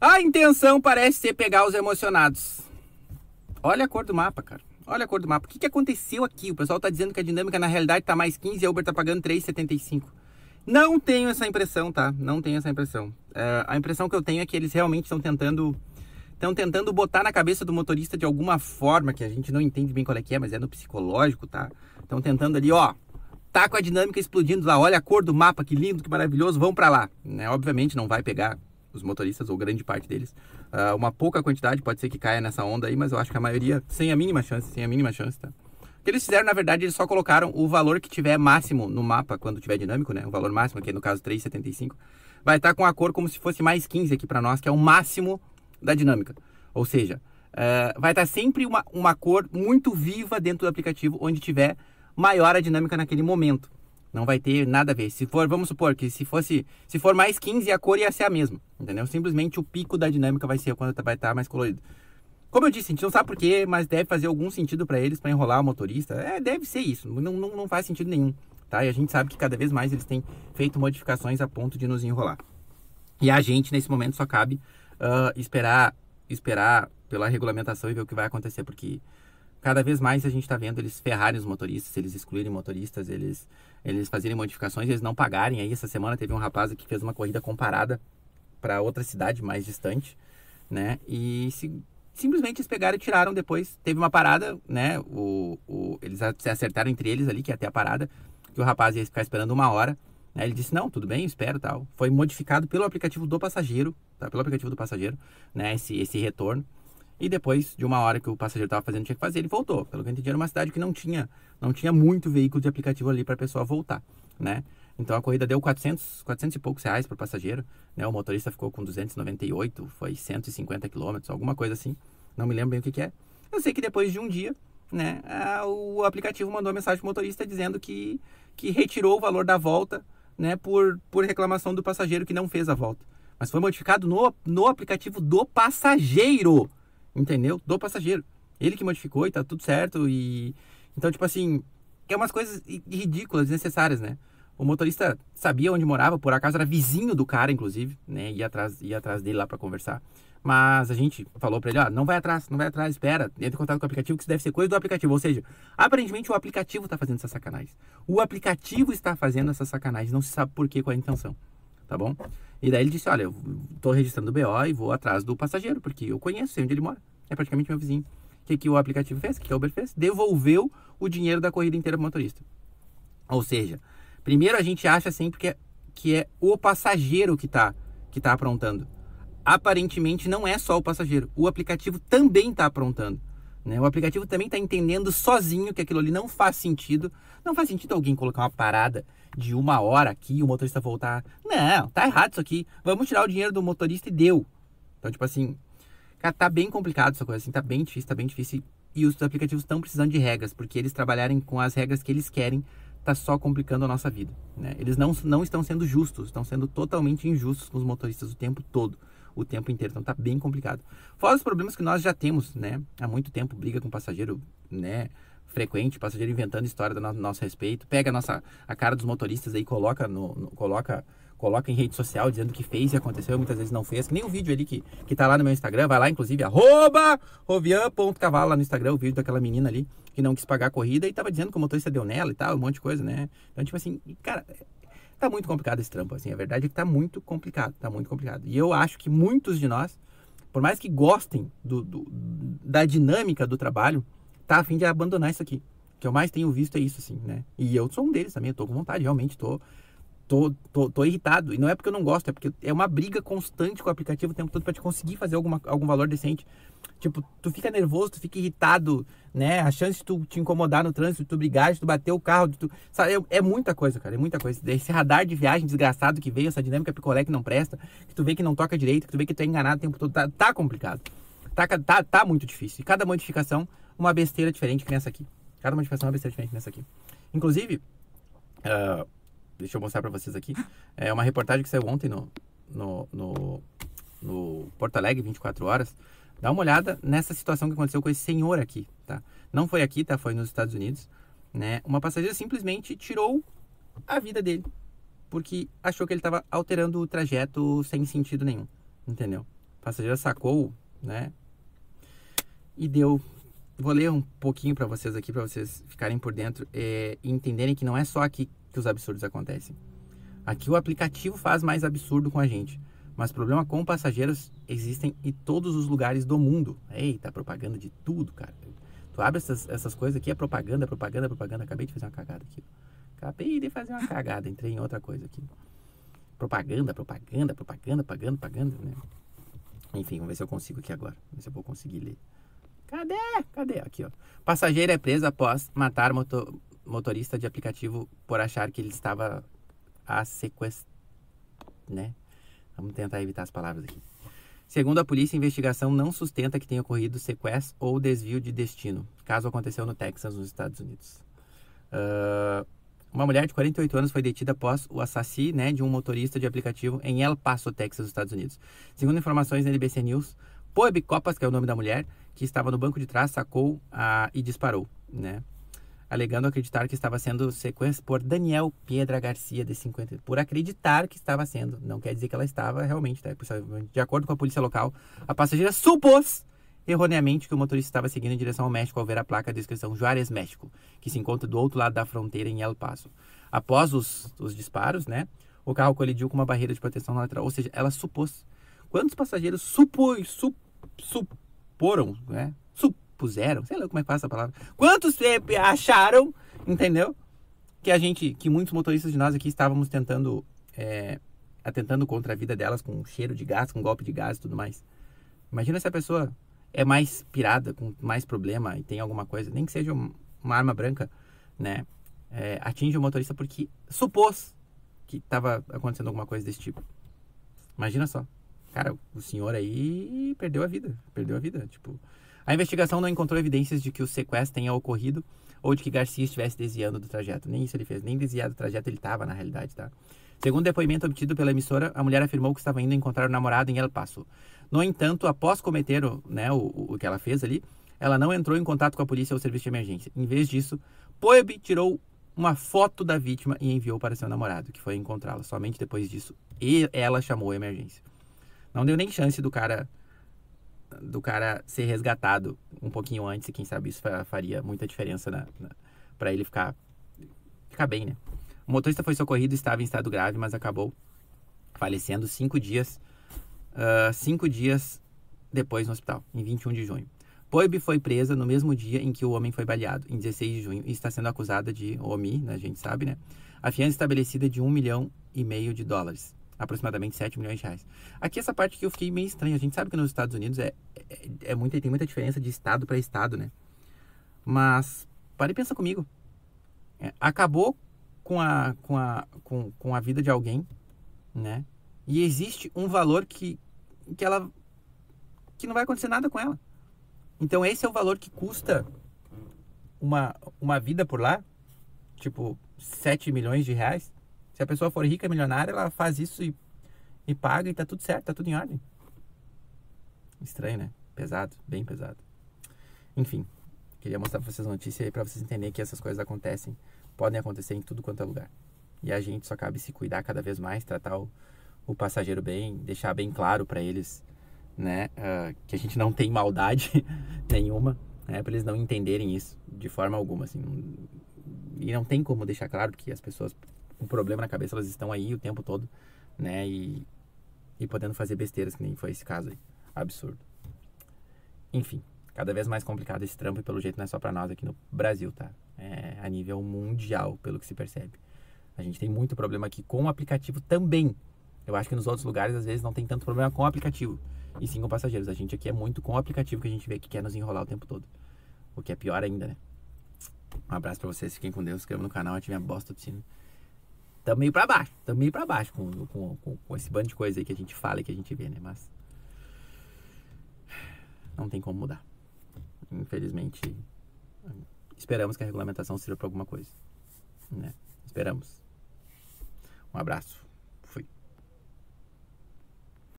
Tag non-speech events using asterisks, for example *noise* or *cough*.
A intenção parece ser pegar os emocionados. Olha a cor do mapa, cara. Olha a cor do mapa. O que, que aconteceu aqui? O pessoal está dizendo que a dinâmica na realidade está mais 15 e a Uber está pagando 3,75. Não tenho essa impressão, tá? Não tenho essa impressão. É, a impressão que eu tenho é que eles realmente estão tentando estão tentando botar na cabeça do motorista de alguma forma, que a gente não entende bem qual é que é, mas é no psicológico, tá? Estão tentando ali, ó, tá com a dinâmica explodindo lá, olha a cor do mapa, que lindo, que maravilhoso, vão para lá. Né? Obviamente não vai pegar os motoristas, ou grande parte deles. Uh, uma pouca quantidade pode ser que caia nessa onda aí, mas eu acho que a maioria, sem a mínima chance, sem a mínima chance, tá? O que eles fizeram, na verdade, eles só colocaram o valor que tiver máximo no mapa, quando tiver dinâmico, né? O valor máximo, que é, no caso 3,75, vai estar com a cor como se fosse mais 15 aqui para nós, que é o máximo da dinâmica. Ou seja, uh, vai estar sempre uma, uma cor muito viva dentro do aplicativo, onde tiver maior a dinâmica naquele momento. Não vai ter nada a ver. Se for, vamos supor que se fosse, se for mais 15, a cor ia ser a mesma, entendeu? Simplesmente o pico da dinâmica vai ser quando vai estar mais colorido. Como eu disse, a gente não sabe porquê, mas deve fazer algum sentido para eles para enrolar o motorista. É, deve ser isso. Não, não, não faz sentido nenhum, tá? E a gente sabe que cada vez mais eles têm feito modificações a ponto de nos enrolar. E a gente nesse momento só cabe uh, esperar, esperar pela regulamentação e ver o que vai acontecer, porque cada vez mais a gente está vendo eles ferrarem os motoristas, eles excluírem motoristas, eles, eles fazerem modificações, eles não pagarem. Aí essa semana teve um rapaz que fez uma corrida comparada para outra cidade mais distante, né? E se, simplesmente eles pegaram e tiraram depois. Teve uma parada, né? O, o, eles acertaram entre eles ali, que é até a parada, que o rapaz ia ficar esperando uma hora. Né? Ele disse, não, tudo bem, espero tal. Foi modificado pelo aplicativo do passageiro, tá? Pelo aplicativo do passageiro, né? Esse, esse retorno. E depois de uma hora que o passageiro estava fazendo tinha que fazer, ele voltou. Pelo que eu entendi, era uma cidade que não tinha, não tinha muito veículo de aplicativo ali para a pessoa voltar, né? Então a corrida deu 400, 400 e poucos reais para o passageiro, né? O motorista ficou com 298, foi 150 quilômetros, alguma coisa assim. Não me lembro bem o que, que é. Eu sei que depois de um dia, né, a, o aplicativo mandou mensagem para o motorista dizendo que, que retirou o valor da volta, né, por, por reclamação do passageiro que não fez a volta. Mas foi modificado no, no aplicativo do passageiro entendeu? Do passageiro. Ele que modificou e tá tudo certo e então tipo assim, é umas coisas ridículas, necessárias, né? O motorista sabia onde morava, por acaso era vizinho do cara, inclusive, né? Ia atrás, ia atrás dele lá para conversar. Mas a gente falou para ele, ó, não vai atrás, não vai atrás, espera, entra em contato com o aplicativo, que isso deve ser coisa do aplicativo. Ou seja, aparentemente o aplicativo está fazendo essa sacanagem. O aplicativo está fazendo essa sacanagem, não se sabe por que, qual é a intenção tá bom? E daí ele disse, olha, eu tô registrando o BO e vou atrás do passageiro, porque eu conheço, sei onde ele mora, é praticamente meu vizinho. O que, que o aplicativo fez? O que a Uber fez? Devolveu o dinheiro da corrida inteira pro motorista. Ou seja, primeiro a gente acha sempre que é, que é o passageiro que tá, que tá aprontando. Aparentemente não é só o passageiro, o aplicativo também tá aprontando. Né? O aplicativo também está entendendo sozinho que aquilo ali não faz sentido. Não faz sentido alguém colocar uma parada de uma hora aqui e o motorista voltar. Não, tá errado isso aqui. Vamos tirar o dinheiro do motorista e deu. Então, tipo assim, cara, tá bem complicado essa coisa, assim, tá bem difícil, tá bem difícil. E os aplicativos estão precisando de regras, porque eles trabalharem com as regras que eles querem tá só complicando a nossa vida. Né? Eles não, não estão sendo justos, estão sendo totalmente injustos com os motoristas o tempo todo o tempo inteiro. Então tá bem complicado. Fora os problemas que nós já temos, né? Há muito tempo, briga com passageiro, né? Frequente, passageiro inventando história do nosso, nosso respeito. Pega a, nossa, a cara dos motoristas aí, coloca no, no coloca coloca em rede social dizendo que fez e aconteceu, muitas vezes não fez, que nem o vídeo ali que, que tá lá no meu Instagram, vai lá, inclusive, arroba rovian.cavalo lá no Instagram, o vídeo daquela menina ali que não quis pagar a corrida e tava dizendo que o motorista deu nela e tal, um monte de coisa, né? Então, tipo assim, cara, Tá muito complicado esse trampo, assim. A verdade é que tá muito complicado, tá muito complicado. E eu acho que muitos de nós, por mais que gostem do, do da dinâmica do trabalho, tá a fim de abandonar isso aqui. O que eu mais tenho visto é isso, assim, né? E eu sou um deles também, eu tô com vontade, realmente tô, tô, tô, tô irritado. E não é porque eu não gosto, é porque é uma briga constante com o aplicativo o tempo todo para te conseguir fazer alguma, algum valor decente. Tipo, tu fica nervoso, tu fica irritado, né? A chance de tu te incomodar no trânsito, de tu brigar, de tu bater o carro, de tu. Sabe, é, é muita coisa, cara, é muita coisa. Esse radar de viagem desgraçado que veio, essa dinâmica picolé que não presta, que tu vê que não toca direito, que tu vê que tu é enganado o tempo todo, tá, tá complicado. Tá, tá, tá muito difícil. E cada modificação, uma besteira diferente que nessa aqui. Cada modificação é uma besteira diferente nessa aqui. Inclusive, uh, deixa eu mostrar para vocês aqui. É uma reportagem que saiu ontem no, no, no, no Porto Alegre, 24 horas, Dá uma olhada nessa situação que aconteceu com esse senhor aqui, tá? Não foi aqui, tá? Foi nos Estados Unidos, né? Uma passageira simplesmente tirou a vida dele porque achou que ele estava alterando o trajeto sem sentido nenhum, entendeu? A passageira sacou, né? E deu. Vou ler um pouquinho para vocês aqui, para vocês ficarem por dentro é, e entenderem que não é só aqui que os absurdos acontecem. Aqui o aplicativo faz mais absurdo com a gente. Mas problema com passageiros existem em todos os lugares do mundo. Eita, propaganda de tudo, cara. Tu abre essas, essas coisas aqui, é propaganda, propaganda, propaganda. Acabei de fazer uma cagada aqui. Acabei de fazer uma cagada, entrei em outra coisa aqui. Propaganda, propaganda, propaganda, pagando, pagando, né? Enfim, vamos ver se eu consigo aqui agora. Vamos ver se eu vou conseguir ler. Cadê? Cadê? Aqui, ó. Passageiro é preso após matar motor, motorista de aplicativo por achar que ele estava a sequestrar, né? Vamos tentar evitar as palavras aqui. Segundo a polícia, a investigação não sustenta que tenha ocorrido sequestro ou desvio de destino. Caso aconteceu no Texas, nos Estados Unidos. Uh, uma mulher de 48 anos foi detida após o assassino né, de um motorista de aplicativo em El Paso, Texas, nos Estados Unidos. Segundo informações da NBC News, Poeb Copas, que é o nome da mulher, que estava no banco de trás, sacou a, ah, e disparou. Né? alegando acreditar que estava sendo sequestrada por Daniel Pedra Garcia, de 50, por acreditar que estava sendo, não quer dizer que ela estava realmente, tá? de acordo com a polícia local, a passageira supôs erroneamente que o motorista estava seguindo em direção ao México ao ver a placa de inscrição Juárez, México, que se encontra do outro lado da fronteira em El Paso. Após os, os disparos, né, o carro colidiu com uma barreira de proteção na lateral, ou seja, ela supôs. Quantos passageiros supô, sup, suporam, né, puseram, sei lá como é que passa a palavra. Quantos eh, acharam, entendeu? Que a gente, que muitos motoristas de nós aqui estávamos tentando, é, atentando contra a vida delas com cheiro de gás, com golpe de gás e tudo mais. Imagina se a pessoa é mais pirada, com mais problema e tem alguma coisa, nem que seja uma arma branca, né? É, atinge o motorista porque supôs que estava acontecendo alguma coisa desse tipo. Imagina só. Cara, o senhor aí perdeu a vida. Perdeu a vida. Tipo, a investigação não encontrou evidências de que o sequestro tenha ocorrido ou de que Garcia estivesse desviando do trajeto. Nem isso ele fez, nem desviado do trajeto ele estava, na realidade, tá? Segundo depoimento obtido pela emissora, a mulher afirmou que estava indo encontrar o namorado em El Paso. No entanto, após cometer o, né, o, o que ela fez ali, ela não entrou em contato com a polícia ou serviço de emergência. Em vez disso, Poeb tirou uma foto da vítima e enviou para seu namorado, que foi encontrá-la. Somente depois disso, e ela chamou a emergência. Não deu nem chance do cara do cara ser resgatado um pouquinho antes, e quem sabe isso faria muita diferença na, na para ele ficar, ficar bem, né? O motorista foi socorrido, estava em estado grave, mas acabou falecendo cinco dias, uh, cinco dias depois no hospital, em 21 de junho. Poibe foi presa no mesmo dia em que o homem foi baleado, em 16 de junho, e está sendo acusada de OMI, né, a gente sabe, né? A fiança estabelecida de um milhão e meio de dólares aproximadamente 7 milhões de reais. Aqui essa parte que eu fiquei meio estranha. A gente sabe que nos Estados Unidos é, é, é muita, tem muita diferença de estado para estado, né? Mas pare e pensa comigo. É, acabou com a, com, a, com, com a vida de alguém, né? E existe um valor que, que ela que não vai acontecer nada com ela. Então esse é o valor que custa uma, uma vida por lá, tipo 7 milhões de reais. Se a pessoa for rica, milionária, ela faz isso e, e paga e tá tudo certo, tá tudo em ordem. Estranho, né? Pesado, bem pesado. Enfim, queria mostrar pra vocês a notícia aí pra vocês entenderem que essas coisas acontecem. Podem acontecer em tudo quanto é lugar. E a gente só cabe se cuidar cada vez mais, tratar o, o passageiro bem, deixar bem claro para eles, né? Uh, que a gente não tem maldade *laughs* nenhuma, né? Pra eles não entenderem isso de forma alguma, assim. E não tem como deixar claro, que as pessoas um problema na cabeça, elas estão aí o tempo todo, né? E, e podendo fazer besteiras, que nem foi esse caso aí. Absurdo. Enfim, cada vez mais complicado esse trampo e pelo jeito não é só para nós aqui no Brasil, tá? É a nível mundial, pelo que se percebe. A gente tem muito problema aqui com o aplicativo também. Eu acho que nos outros lugares, às vezes, não tem tanto problema com o aplicativo. E sim com passageiros. A gente aqui é muito com o aplicativo que a gente vê que quer nos enrolar o tempo todo. O que é pior ainda, né? Um abraço pra vocês, fiquem com Deus, se inscrevam no canal, ativem a bosta do sino tá meio para baixo, tá meio para baixo com, com, com, com esse bando de coisa aí que a gente fala e que a gente vê, né? Mas. Não tem como mudar. Infelizmente. Esperamos que a regulamentação sirva para alguma coisa. Né? Esperamos. Um abraço.